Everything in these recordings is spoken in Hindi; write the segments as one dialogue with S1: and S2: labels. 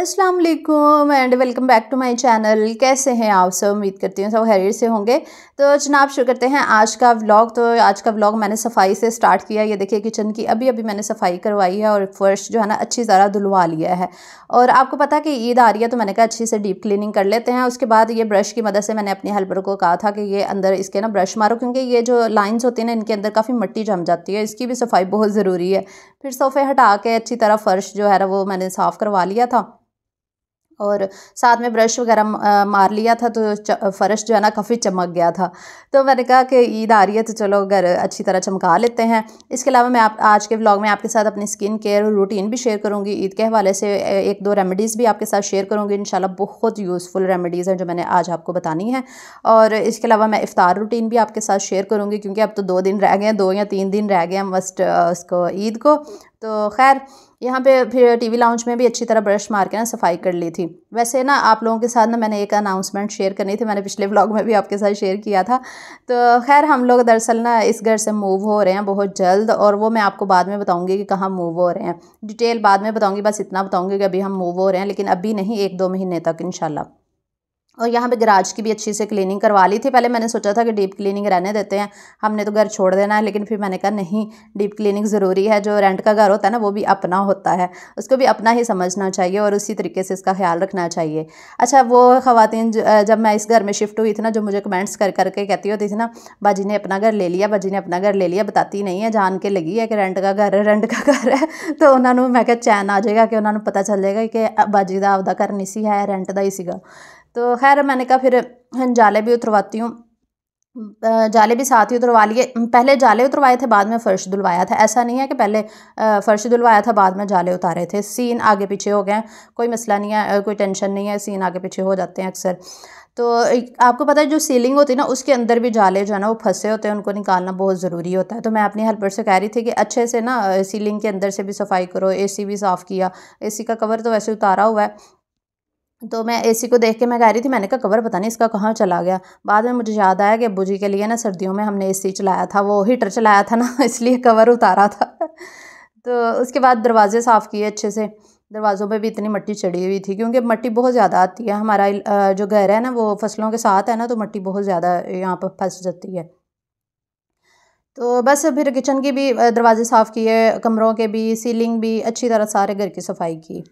S1: अस्सलाम वालेकुम and welcome back to my channel कैसे हैं आप सब उम्मीद करती हूँ सब हैरियर से होंगे तो जनाब शुरू करते हैं आज का व्लॉग तो आज का व्लॉग मैंने सफाई से स्टार्ट किया ये देखिए किचन की अभी अभी मैंने सफाई करवाई है और फर्श जो है ना अच्छी तरह धुलवा लिया है और आपको पता कि ईद आ रही है तो मैंने कहा अच्छी से डीप क्लिनिंग कर लेते हैं उसके बाद ये ब्रश की मदद से मैंने अपने हेल्पर को कहा था कि ये अंदर इसके ना ब्रश मारो क्योंकि ये जो लाइन्स होती हैं ना इनके अंदर काफ़ी मिट्टी जम जाती है इसकी भी सफाई बहुत ज़रूरी है फिर सोफ़े हटा के अच्छी तरह फ़र्श जो है ना वो मैंने साफ़ करवा लिया था और साथ में ब्रश वगैरह मार लिया था तो फ़र्श जो है ना काफ़ी चमक गया था तो मैंने कहा कि ईद आ रही है तो चलो घर अच्छी तरह चमका लेते हैं इसके अलावा मैं आप आज के व्लॉग में आपके साथ अपनी स्किन केयर रूटीन भी शेयर करूँगी ईद के हवाले से एक दो रेमेडीज़ भी आपके साथ शेयर करूँगी इन बहुत यूज़फुल रेमेडीज़ हैं जो मैंने आज आपको बतानी है और इसके अलावा मैं इफ़ार रूटीन भी आपके साथ शेयर करूँगी क्योंकि अब तो दो दिन रह गए हैं दो या तीन दिन रह गए हैं मस्ट उसको ईद को तो खैर यहाँ पे फिर टीवी लाउंज में भी अच्छी तरह ब्रश मार के ना सफाई कर ली थी वैसे ना आप लोगों के साथ ना मैंने एक अनाउंसमेंट शेयर करनी थी मैंने पिछले व्लॉग में भी आपके साथ शेयर किया था तो खैर हम लोग दरअसल ना इस घर से मूव हो रहे हैं बहुत जल्द और वो मैं आपको बाद में बताऊँगी कि कहाँ मूव हो रहे हैं डिटेल बाद में बताऊँगी बस इतना बताऊँगी कि अभी हम मूव हो रहे हैं लेकिन अभी नहीं एक दो महीने तक इन और यहाँ पे गराज की भी अच्छी से क्लीनिंग करवा ली थी पहले मैंने सोचा था कि डीप क्लीनिंग रहने देते हैं हमने तो घर छोड़ देना है लेकिन फिर मैंने कहा नहीं डीप क्लीनिंग ज़रूरी है जो रेंट का घर होता है ना वो भी अपना होता है उसको भी अपना ही समझना चाहिए और उसी तरीके से इसका ख्याल रखना चाहिए अच्छा वो खातन जब मैं इस घर में शिफ्ट हुई थी ना जो मुझे कमेंट्स कर करके कहती होती थी ना भाजी ने अपना घर ले लिया भाजी ने अपना घर ले लिया बताती नहीं है जान के लगी है कि रेंट का घर है रेंट का घर है तो उन्होंने मैं क्या चैन आ जाएगा कि उन्होंने पता चल जाएगा कि बाजी का आपका घर नहीं सी है रेंट का ही ਸੀਗਾ तो खैर मैंने कहा फिर जाले भी उतरवाती हूँ जाले भी साथ ही उतरवा लिए पहले जाले उतरवाए थे बाद में फ़र्श धुलवाया था ऐसा नहीं है कि पहले फ़र्श धुलवाया था बाद में जाले उतारे थे सीन आगे पीछे हो गए कोई मसला नहीं है कोई टेंशन नहीं है सीन आगे पीछे हो जाते हैं अक्सर तो आपको पता है जो सीलिंग होती है ना उसके अंदर भी जाले जो है ना वो फंसे होते हैं उनको निकालना बहुत ज़रूरी होता है तो मैं अपनी हेल्पर से कह रही थी कि अच्छे से ना सीलिंग के अंदर से भी सफाई करो एसी भी साफ़ किया एसी का कवर तो वैसे उतारा हुआ है तो मैं एसी को देख के मैं कह रही थी मैंने कहा कवर पता नहीं इसका कहाँ चला गया बाद में मुझे याद आया कि अबू जी के लिए ना सर्दियों में हमने एसी चलाया था वो हीटर चलाया था ना इसलिए कवर उतारा था तो उसके बाद दरवाजे साफ़ किए अच्छे से दरवाज़ों पे भी इतनी मट्टी चढ़ी हुई थी क्योंकि मट्टी बहुत ज़्यादा आती है हमारा जो घर है ना वो फसलों के साथ है ना तो मट्टी बहुत ज़्यादा यहाँ पर फंस जाती है तो बस फिर किचन की भी दरवाजे साफ़ किए कमरों के भी सीलिंग भी अच्छी तरह सारे घर की सफाई की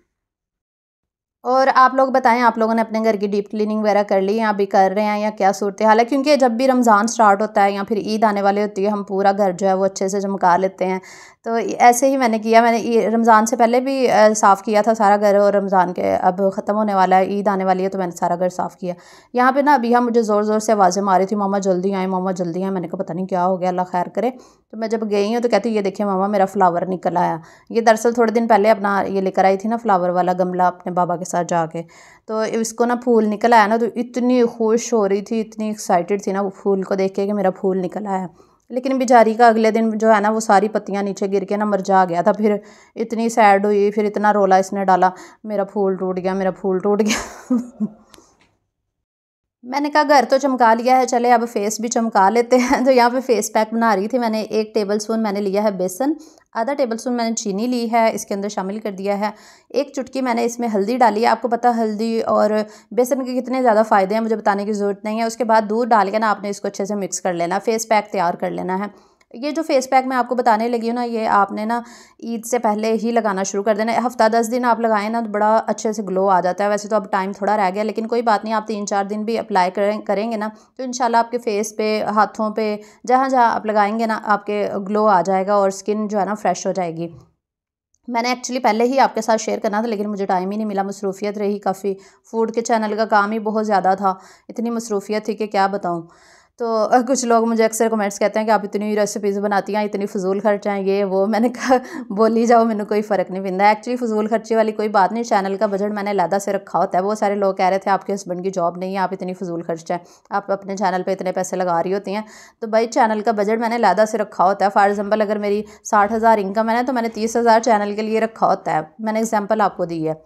S1: और आप लोग बताएं आप लोगों ने अपने घर की डीप क्लीनिंग वगैरह कर ली या अभी कर रहे हैं या क्या सूरत हाल है क्योंकि जब भी रमज़ान स्टार्ट होता है या फिर ईद आने वाली होती है हम पूरा घर जो है वो अच्छे से चमका लेते हैं तो ऐसे ही मैंने किया मैंने रमज़ान से पहले भी साफ़ किया था सारा घर और रमज़ान के अब ख़त्म होने वाला है ईद आने वाली है तो मैंने सारा घर साफ़ किया यहाँ पे ना अभी हम मुझे ज़ोर ज़ोर से आवाज़ें मारी थी मामा जल्दी आए मामा जल्दी आए मैंने कहा पता नहीं क्या हो गया अल्लाह खैर करे तो मैं जब गई हूँ तो कहती ये देखिए मामा मेरा फ्लावर निकल आया ये दरअसल थोड़े दिन पहले अपना ये लेकर आई थी ना फ्लावर वाला गमला अपने बाबा के साथ जाके तो इसको ना फूल निकल आया ना तो इतनी खुश हो रही थी इतनी एक्साइटेड थी ना वो फूल को देख के कि मेरा फूल निकल आया लेकिन बेचारी का अगले दिन जो है ना वो सारी पत्तियाँ नीचे गिर के ना मरझा गया था फिर इतनी सैड हुई फिर इतना रोला इसने डाला मेरा फूल टूट गया मेरा फूल टूट गया मैंने कहा घर तो चमका लिया है चले अब फेस भी चमका लेते हैं तो यहाँ पे फेस पैक बना रही थी मैंने एक टेबल स्पून मैंने लिया है बेसन आधा टेबलस्पून मैंने चीनी ली है इसके अंदर शामिल कर दिया है एक चुटकी मैंने इसमें हल्दी डाली है आपको पता हल्दी और बेसन के कितने ज़्यादा फ़ायदे हैं मुझे बताने की ज़रूरत नहीं है उसके बाद दूध डाल के ना आपने इसको अच्छे से मिक्स कर लेना फेस पैक तैयार कर लेना है ये जो फेस पैक मैं आपको बताने लगी हूँ ना ये आपने ना ईद से पहले ही लगाना शुरू कर देना हफ्ता दस दिन आप लगाएं ना तो बड़ा अच्छे से ग्लो आ जाता है वैसे तो अब टाइम थोड़ा रह गया लेकिन कोई बात नहीं आप तीन चार दिन भी अप्लाई करें करेंगे ना तो इन आपके फेस पे हाथों पे जहाँ जहाँ आप लगाएंगे ना आपके ग्लो आ जाएगा और स्किन जो है ना फ्रेश हो जाएगी मैंने एक्चुअली पहले ही आपके साथ शेयर करना था लेकिन मुझे टाइम ही नहीं मिला मसरूफियत रही काफ़ी फूड के चैनल का काम ही बहुत ज़्यादा था इतनी मसरूफियत थी कि क्या बताऊँ तो कुछ लोग मुझे अक्सर कमेंट्स कहते हैं कि आप इतनी रेसिपीज़ बनाती हैं इतनी फजूल ख़र्चा हैं ये वो मैंने कहा बोली जाओ मैंने कोई फ़र्क नहीं पीता एक्चुअली फजूल खर्चे वाली कोई बात नहीं चैनल का बजट मैंने लादा से रखा होता है बहुत सारे लोग कह रहे थे आपके हस्बैंड की जॉब नहीं है आप इतनी फजूल खर्चा है आप अपने चैनल पर इतने पैसे लगा रही होती हैं तो भाई चैनल का बजट मैंने लादा से रखा होता है फॉर एग्ज़ाम्पल अगर मेरी साठ हज़ार इनकम है ना तो मैंने तीस हज़ार चैनल के लिए रखा होता है मैंने एग्जाम्पल आपको दी है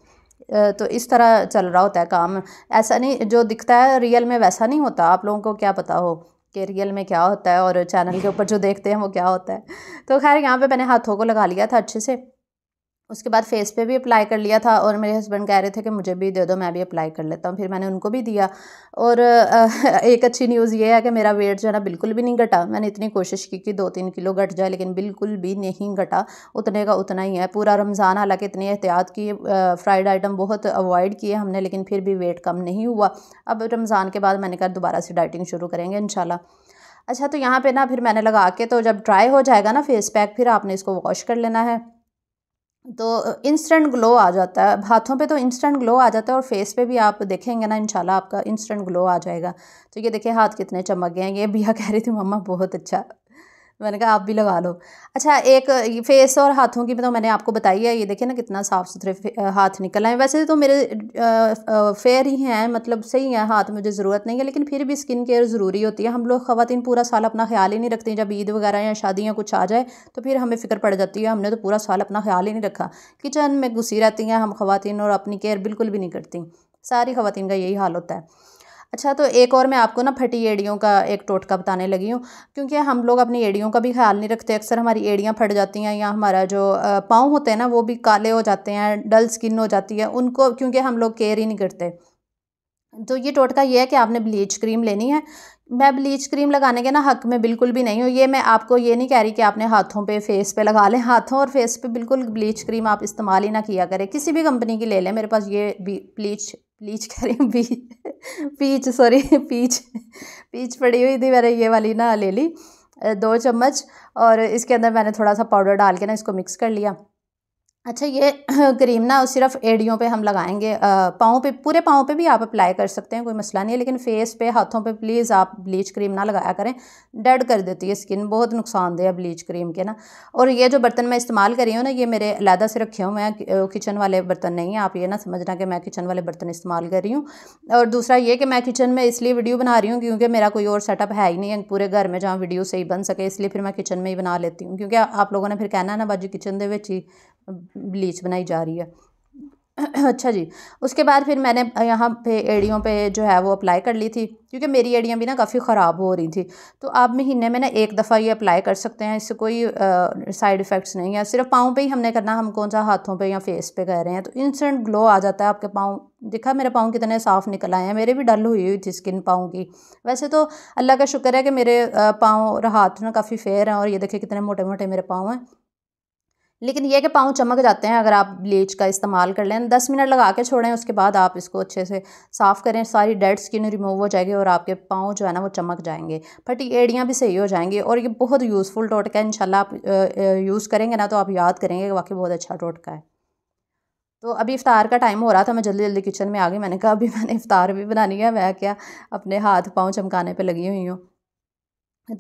S1: तो इस तरह चल रहा होता है काम ऐसा नहीं जो दिखता है रियल में वैसा नहीं होता आप लोगों को क्या पता हो कि रियल में क्या होता है और चैनल के ऊपर जो देखते हैं वो क्या होता है तो खैर यहाँ पे मैंने हाथों को लगा लिया था अच्छे से उसके बाद फेस पे भी अप्लाई कर लिया था और मेरे हस्बैंड कह रहे थे कि मुझे भी दे दो मैं भी अप्लाई कर लेता हूँ फिर मैंने उनको भी दिया और एक अच्छी न्यूज़ ये है कि मेरा वेट जो है ना बिल्कुल भी नहीं घटा मैंने इतनी कोशिश की कि दो तीन किलो घट जाए लेकिन बिल्कुल भी नहीं घटा उतने का उतना ही है पूरा रमज़ान हालांकि इतनी एहतियात की फ्राइड आइटम बहुत अवॉइड किए हमने लेकिन फिर भी वेट कम नहीं हुआ अब रमज़ान के बाद मैंने कहा दोबारा से डाइटिंग शुरू करेंगे इन अच्छा तो यहाँ पर ना फिर मैंने लगा के तो जब ड्राई हो जाएगा ना फेस पैक फिर आपने इसको वॉश कर लेना है तो इंस्टेंट ग्लो आ जाता है हाथों पे तो इंस्टेंट ग्लो आ जाता है और फेस पे भी आप देखेंगे ना इंशाल्लाह आपका इंस्टेंट ग्लो आ जाएगा तो ये देखिए हाथ कितने चमक गए हैं ये भैया कह रही थी मम्मा बहुत अच्छा मैंने कहा आप भी लगा लो अच्छा एक फेस और हाथों की तो मैंने आपको बताई है ये देखिए ना कितना साफ़ सुथरे हाथ निकल आए वैसे तो मेरे फेयर ही हैं मतलब सही हैं हाथ मुझे ज़रूरत नहीं है लेकिन फिर भी स्किन केयर ज़रूरी होती है हम लोग खातन पूरा साल अपना ख्याल ही नहीं रखते जब ईद वगैरह या शादी या कुछ आ जाए तो फिर हमें फ़िक्र पड़ जाती है हमने तो पूरा साल अपना ख्याल ही नहीं रखा किचन में घुसी रहती हैं हम खातन और अपनी केयर बिल्कुल भी नहीं करती सारी खातन का यही हाल होता है अच्छा तो एक और मैं आपको ना फटी एड़ियों का एक टोटका बताने लगी हूँ क्योंकि हम लोग अपनी एड़ियों का भी ख्याल नहीं रखते अक्सर हमारी एड़ियाँ फट जाती हैं या हमारा जो पाँव होते हैं ना वो भी काले हो जाते हैं डल स्किन हो जाती है उनको क्योंकि हम लोग केयर ही नहीं करते तो ये टोटका ये है कि आपने ब्लीच क्रीम लेनी है मैं ब्लीच क्रीम लगाने के ना हक में बिल्कुल भी नहीं हूँ ये मैं आपको ये नहीं कह रही कि आपने हाथों पे फेस पे लगा लें हाथों और फेस पे बिल्कुल ब्लीच क्रीम आप इस्तेमाल ही ना किया करें किसी भी कंपनी की ले लें मेरे पास ये ब्लीच ब्लीच कह रही हूँ पीच सॉरी पीच पीच पड़ी हुई थी मैंने ये वाली ना ले ली दो चम्मच और इसके अंदर मैंने थोड़ा सा पाउडर डाल के ना इसको मिक्स कर लिया अच्छा ये क्रीम ना सिर्फ एड़ियों पे हम लगाएंगे पाँव पे पूरे पाँव पे भी आप अप्लाई कर सकते हैं कोई मसला नहीं है लेकिन फेस पे हाथों पे प्लीज़ आप ब्लीच क्रीम ना लगाया करें डेड कर देती है स्किन बहुत नुकसानदेह है ब्लीच क्रीम के ना और ये जो बर्तन मैं इस्तेमाल कर रही हूँ ना ये मेरे अलहदा से रखे हुए हैं किचन वाले बर्तन नहीं हैं आप ये ना समझना कि मैं किचन वाले बर्तन इस्तेमाल कर रही हूँ और दूसरा ये कि मैं किचन में इसलिए वीडियो बना रही हूँ क्योंकि मेरा कोई और सेटअप है ही नहीं है पूरे घर में जहाँ वीडियो सही बन सके इसलिए फिर मैं किचन में ही बना लेती हूँ क्योंकि आप लोगों ने फिर कहना ना बाजी किचन के ही ब्लीच बनाई जा रही है अच्छा जी उसके बाद फिर मैंने यहाँ पे एड़ियों पे जो है वो अप्लाई कर ली थी क्योंकि मेरी एड़ियाँ भी ना काफ़ी ख़राब हो रही थी तो आप महीने में ना एक दफ़ा ये अप्लाई कर सकते हैं इससे कोई साइड इफ़ेक्ट्स नहीं है सिर्फ पाँव पे ही हमने करना हम कौन सा हाथों पे या फेस पे कह रहे हैं तो इंस्टेंट ग्लो आ जाता है आपके पाँव देखा मेरे पाँव कितने साफ़ निकल आए हैं मेरे भी डल हुई हुई थी स्किन पाँव की वैसे तो अल्लाह का शुक्र है कि मेरे पाँव और हाथ ना काफ़ी फेयर हैं और ये देखे कितने मोटे मोटे मेरे पाँव हैं लेकिन यह कि पाँव चमक जाते हैं अगर आप ब्लीच का इस्तेमाल कर लें दस मिनट लगा के छोड़ें उसके बाद आप इसको अच्छे से साफ़ करें सारी डेड स्किन रिमूव हो जाएगी और आपके पाँव जो है ना वो चमक जाएंगे फटी एड़ियाँ भी सही हो जाएंगी और ये बहुत यूज़फुल टोटका है इनशाला आप यूज़ करेंगे ना तो आप याद करेंगे कि वाकई बहुत अच्छा टोटका है तो अभी इफ़ार का टाइम हो रहा था मैं जल्दी जल्दी किचन में आ गई मैंने कहा अभी मैंने इफ़ार भी बनानी है मैं क्या अपने हाथ पाँव चमकाने पर लगी हुई हूँ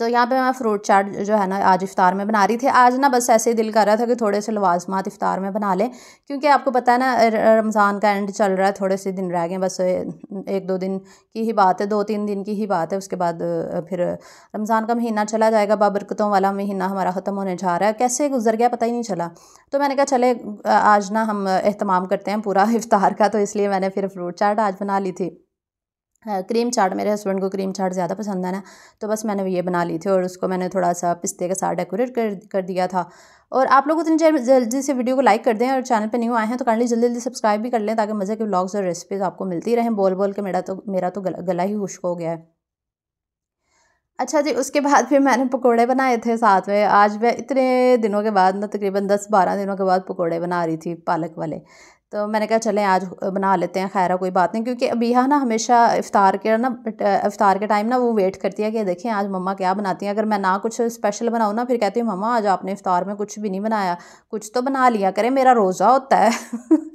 S1: तो यहाँ पे मैं फ्रूट चाट जो है ना आज इफ्तार में बना रही थी आज ना बस ऐसे ही दिल कर रहा था कि थोड़े से लवाजमात इफ़ार में बना लें क्योंकि आपको पता है ना रमज़ान का एंड चल रहा है थोड़े से दिन रह गए बस एक दो दिन की ही बात है दो तीन दिन की ही बात है उसके बाद फिर रमज़ान का महीना चला जाएगा बाबरकतों वाला महीना हमारा ख़त्म होने जा रहा है कैसे गुजर गया पता ही नहीं चला तो मैंने कहा चले आज ना हम अहतमाम करते हैं पूरा इफ़ार का तो इसलिए मैंने फिर फ्रूट चाट आज बना ली थी क्रीम चाट मेरे हस्बैंड को क्रीम चाट ज़्यादा पसंद है ना तो बस मैंने ये बना ली थी और उसको मैंने थोड़ा सा पिस्ते के साथ डेकोरेट कर कर दिया था और आप लोग उतनी जल्दी जल्दी से वीडियो को लाइक कर दें और चैनल पे न्यू आए हैं तो काइंडली जल्दी जल्दी सब्सक्राइब भी कर लें ताकि मज़े के ब्लॉग्स और रेसिपीज़ आपको मिलती रहें बोल बोल के मेरा तो मेरा तो गला, गला ही खुश्क हो गया है अच्छा जी उसके बाद फिर मैंने पकोड़े बनाए थे साथ में आज मैं इतने दिनों के बाद ना तकरीबन दस बारह दिनों के बाद पकोड़े बना रही थी पालक वाले तो मैंने कहा चलें आज बना लेते हैं खैरा कोई बात नहीं क्योंकि अबिया ना हमेशा इफ्तार के ना इफ्तार के टाइम ना वो वेट करती है कि देखें आज मम्मा क्या बनाती हैं अगर मैं ना कुछ स्पेशल बनाऊँ ना फिर कहती हूँ मम्मा आज आपने इफ्तार में कुछ भी नहीं बनाया कुछ तो बना लिया करें मेरा रोज़ा होता है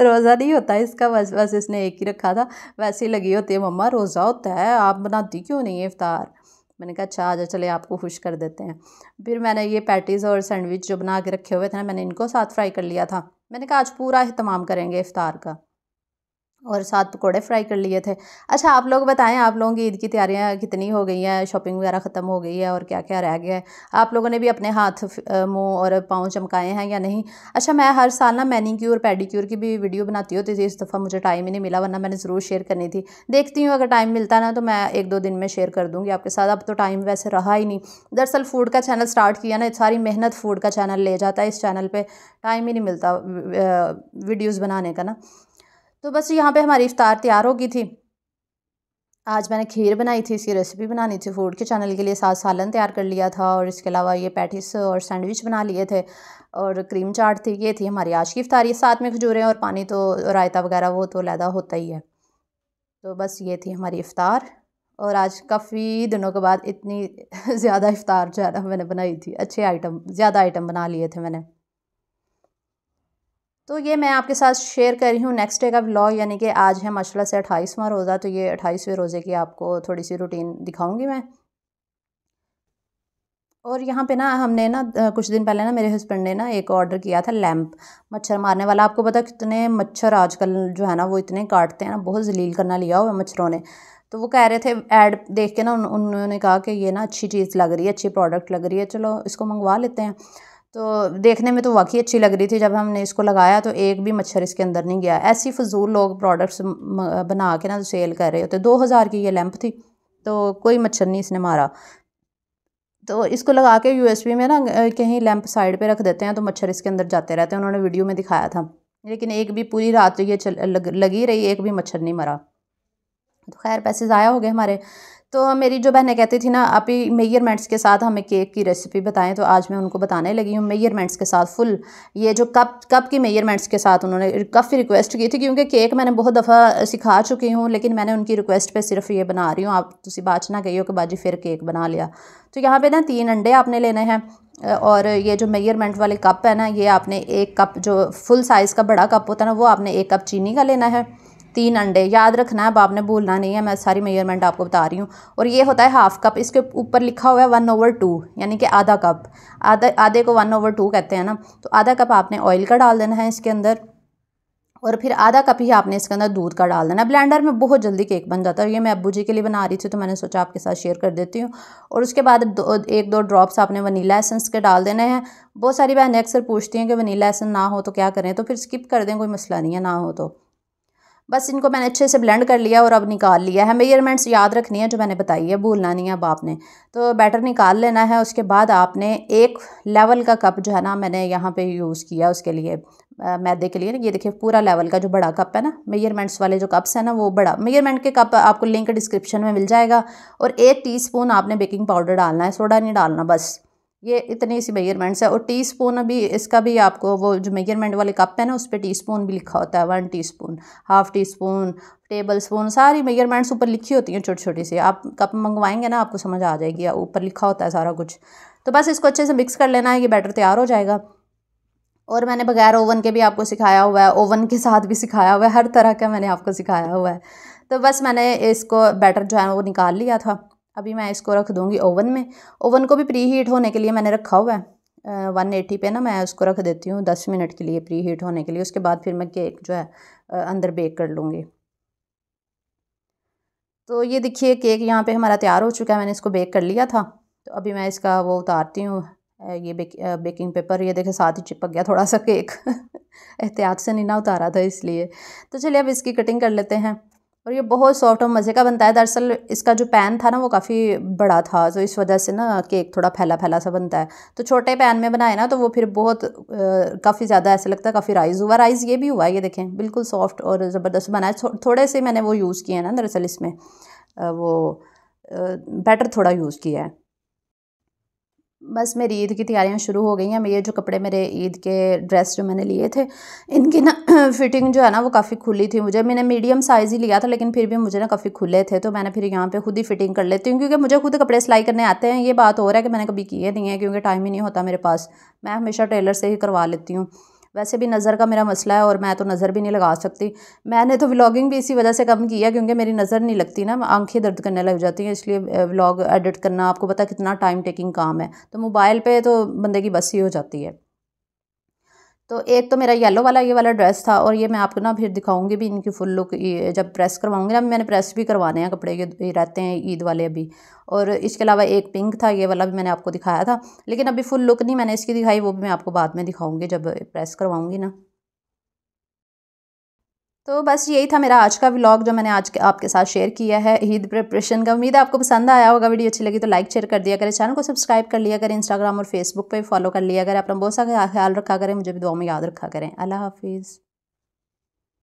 S1: रोज़ा नहीं होता इसका बस बस इसने एक ही रखा था वैसे ही लगी होती है मम्मा रोज़ा होता है आप बनाती क्यों नहीं है इफ़ार मैंने कहा अच्छा आज चले आपको खुश कर देते हैं फिर मैंने ये पैटीज़ और सैंडविच जो बना के रखे हुए थे ना मैंने इनको साथ फ्राई कर लिया था मैंने कहा आज पूरा अहतमाम करेंगे इफ़ार का और सात पकौड़े फ्राई कर लिए थे अच्छा आप लोग बताएं आप लोगों की ईद की तैयारियां कितनी हो गई हैं शॉपिंग वगैरह ख़त्म हो गई है और क्या क्या रह गया है आप लोगों ने भी अपने हाथ मुंह और पाँव चमकाए हैं या नहीं अच्छा मैं हर साल ना मैनीक्यूर क्योर की भी वीडियो बनाती होती तो थी इस दफ़ा मुझे टाइम ही नहीं मिला वरना मैंने ज़रूर शेयर करनी थी देखती हूँ अगर टाइम मिलता ना तो मैं एक दो दिन में शेयर कर दूँगी आपके साथ अब तो टाइम वैसे रहा ही नहीं दरअसल फूड का चैनल स्टार्ट किया ना सारी मेहनत फूड का चैनल ले जाता है इस चैनल पर टाइम ही नहीं मिलता वीडियोज़ बनाने का ना तो बस यहाँ पे हमारी इफ़ार तैयार हो गई थी आज मैंने खीर बनाई थी इसकी रेसिपी बनानी थी फूड के चैनल के लिए साथ सालन तैयार कर लिया था और इसके अलावा ये पैटिस और सैंडविच बना लिए थे और क्रीम चाट थी ये थी हमारी आज की इफ्तारी साथ में खजूरें और पानी तो रायता वगैरह वो तो लैदा होता ही है तो बस ये थी हमारी इफ्तार और आज काफ़ी दिनों के बाद इतनी ज़्यादा इफ्तार जो है ना मैंने बनाई थी अच्छे आइटम ज़्यादा आइटम बना लिए थे मैंने तो ये मैं आपके साथ शेयर कर रही हूँ नेक्स्ट डे का ब्लॉग यानी कि आज है माशाल्लाह से अट्ठाईसवां रोज़ा तो ये अट्ठाईसवें रोज़े की आपको थोड़ी सी रूटीन दिखाऊंगी मैं और यहाँ पे ना हमने ना कुछ दिन पहले ना मेरे हस्बैंड ने ना एक ऑर्डर किया था लैम्प मच्छर मारने वाला आपको पता कितने मच्छर आजकल जो है ना वो इतने काटते हैं ना बहुत जलील करना लिया हुआ मच्छरों ने तो वो कह रहे थे ऐड देख के ना उन, उन्होंने कहा कि ये ना अच्छी चीज़ लग रही है अच्छी प्रोडक्ट लग रही है चलो इसको मंगवा लेते हैं तो देखने में तो वाकई अच्छी लग रही थी जब हमने इसको लगाया तो एक भी मच्छर इसके अंदर नहीं गया ऐसी फजूल लोग प्रोडक्ट्स बना के ना सेल कर रहे होते दो हज़ार की ये लैंप थी तो कोई मच्छर नहीं इसने मारा तो इसको लगा के यूएसबी में ना कहीं लैंप साइड पे रख देते हैं तो मच्छर इसके अंदर जाते रहते हैं उन्होंने वीडियो में दिखाया था लेकिन एक भी पूरी रात ये चल लग, लगी रही एक भी मच्छर नहीं मरा तो खैर पैसे ज़ाया हो गए हमारे तो मेरी जो बहनें कहती थी ना आप ही मेयरमेंट्स के साथ हमें केक की रेसिपी बताएं तो आज मैं उनको बताने लगी हूँ मेयरमेंट्स के साथ फुल ये जो कप कप की मेयरमेंट्स के साथ उन्होंने काफ़ी रिक्वेस्ट की थी क्योंकि केक मैंने बहुत दफ़ा सिखा चुकी हूँ लेकिन मैंने उनकी रिक्वेस्ट पर सिर्फ ये बना रही हूँ आप तुम बात ना हो कि बाजी फिर केक बना लिया तो यहाँ पर ना तीन अंडे आपने लेने हैं और ये जो मेयरमेंट वाले कप है ना ये आपने एक कप जो फुल साइज़ का बड़ा कप होता है ना वो आपने एक कप चीनी का लेना है तीन अंडे याद रखना है अब आपने भूलना नहीं है मैं सारी मेजरमेंट आपको बता रही हूँ और ये होता है हाफ़ कप इसके ऊपर लिखा हुआ है वन ओवर टू यानी कि आधा कप आधा आधे को वन ओवर टू कहते हैं ना तो आधा कप आपने ऑयल का डाल देना है इसके अंदर और फिर आधा कप ही आपने इसके अंदर दूध का डाल देना ब्लेंडर में बहुत जल्दी केक बन जाता है ये मैं अबू जी के लिए बना रही थी तो मैंने सोचा आपके साथ शेयर कर देती हूँ और उसके बाद दो, एक दो ड्रॉप्स आपने वनीला एसेंस के डाल देने हैं बहुत सारी बहनें अक्सर पूछती हैं कि वनीला एसेंस ना हो तो क्या करें तो फिर स्किप कर दें कोई मसला नहीं है ना हो तो बस इनको मैंने अच्छे से ब्लेंड कर लिया और अब निकाल लिया है मेजरमेंट्स याद रखनी है जो मैंने बताई है भूलना नहीं है अब आपने तो बैटर निकाल लेना है उसके बाद आपने एक लेवल का कप जो है ना मैंने यहाँ पे यूज़ किया उसके लिए मैदे के लिए ना ये देखिए पूरा लेवल का जो बड़ा कप है ना मेजरमेंट्स वाले जो कप्स हैं ना वो बड़ा मेजरमेंट के कप आपको लिंक डिस्क्रिप्शन में मिल जाएगा और एक टी आपने बेकिंग पाउडर डालना है सोडा नहीं डालना बस ये इतनी सी मेजरमेंट्स है और टी स्पून अभी इसका भी आपको वो जो मेजरमेंट वाले कप है ना उस पर टी स्पून भी लिखा होता है one teaspoon half teaspoon tablespoon सारी मेजरमेंट्स ऊपर लिखी होती हैं छोटी छोटी सी आप कप मंगवाएंगे ना आपको समझ आ जाएगी ऊपर लिखा होता है सारा कुछ तो बस इसको अच्छे से मिक्स कर लेना है ये बैटर तैयार हो जाएगा और मैंने बगैर ओवन के भी आपको सिखाया हुआ है ओवन के साथ भी सिखाया हुआ है हर तरह का मैंने आपको सिखाया हुआ है तो बस मैंने इसको बैटर जो है वो निकाल लिया था अभी मैं इसको रख दूँगी ओवन में ओवन को भी प्री हीट होने के लिए मैंने रखा हुआ है वन एटी पे ना मैं उसको रख देती हूँ दस मिनट के लिए प्री हीट होने के लिए उसके बाद फिर मैं केक जो है अंदर बेक कर लूँगी तो ये देखिए केक यहाँ पे हमारा तैयार हो चुका है मैंने इसको बेक कर लिया था तो अभी मैं इसका वो उतारती हूँ ये बेक, बेकिंग पेपर ये देखे साथ ही चिपक गया थोड़ा सा केक एहतियात से नहीं ना उतारा था इसलिए तो चलिए अब इसकी कटिंग कर लेते हैं और ये बहुत सॉफ्ट और मज़े का बनता है दरअसल इसका जो पैन था ना वो काफ़ी बड़ा था तो इस वजह से ना केक थोड़ा फैला फैला सा बनता है तो छोटे पैन में बनाए ना तो वो फिर बहुत काफ़ी ज़्यादा ऐसा लगता है काफ़ी राइस हुआ राइस ये भी हुआ ये देखें बिल्कुल सॉफ्ट और ज़बरदस्त बनाया थो, थोड़े से मैंने वो यूज़ किए हैं ना दरअसल इसमें वो बैटर थोड़ा यूज़ किया है बस मेरी ईद की तैयारियां शुरू हो गई हैं ये जो कपड़े मेरे ईद के ड्रेस जो मैंने लिए थे इनकी ना फिटिंग जो है ना वो काफ़ी खुली थी मुझे मैंने मीडियम साइज़ ही लिया था लेकिन फिर भी मुझे ना काफ़ी खुले थे तो मैंने फिर यहाँ पे खुद ही फिटिंग कर लेती हूँ क्योंकि मुझे खुद कपड़े सिलाई करने आते हैं ये बात हो रहा है कि मैंने कभी किए नहीं है क्योंकि टाइम ही नहीं होता मेरे पास मैं हमेशा टेलर से ही करवा लेती हूँ वैसे भी नज़र का मेरा मसला है और मैं तो नज़र भी नहीं लगा सकती मैंने तो व्लॉगिंग भी इसी वजह से कम किया क्योंकि मेरी नज़र नहीं लगती ना आंखें दर्द करने लग जाती हैं इसलिए व्लॉग एडिट करना आपको पता कितना टाइम टेकिंग काम है तो मोबाइल पर तो बंदे की बस ही हो जाती है तो एक तो मेरा येलो वाला ये वाला ड्रेस था और ये मैं आपको ना फिर दिखाऊंगी भी इनकी फुल लुक जब प्रेस करवाऊंगी ना मैंने प्रेस भी करवाने हैं कपड़े ये रहते हैं ईद वाले अभी और इसके अलावा एक पिंक था ये वाला भी मैंने आपको दिखाया था लेकिन अभी फुल लुक नहीं मैंने इसकी दिखाई वो भी मैं आपको बाद में दिखाऊँगी जब प्रेस करवाऊँगी ना तो बस यही था मेरा आज का व्लॉग जो मैंने आज आपके साथ शेयर किया है ईद प्रिपरेशन का उम्मीद है आपको पसंद आया होगा वीडियो अच्छी लगी तो लाइक शेयर कर दिया करें चैनल को सब्सक्राइब कर लिया करें इंस्टाग्राम और फेसबुक पे फॉलो कर लिया करें अपना बहुत सारा ख्याल रखा करें मुझे भी दुआ में याद रखा करें अल्लाह हाफिज़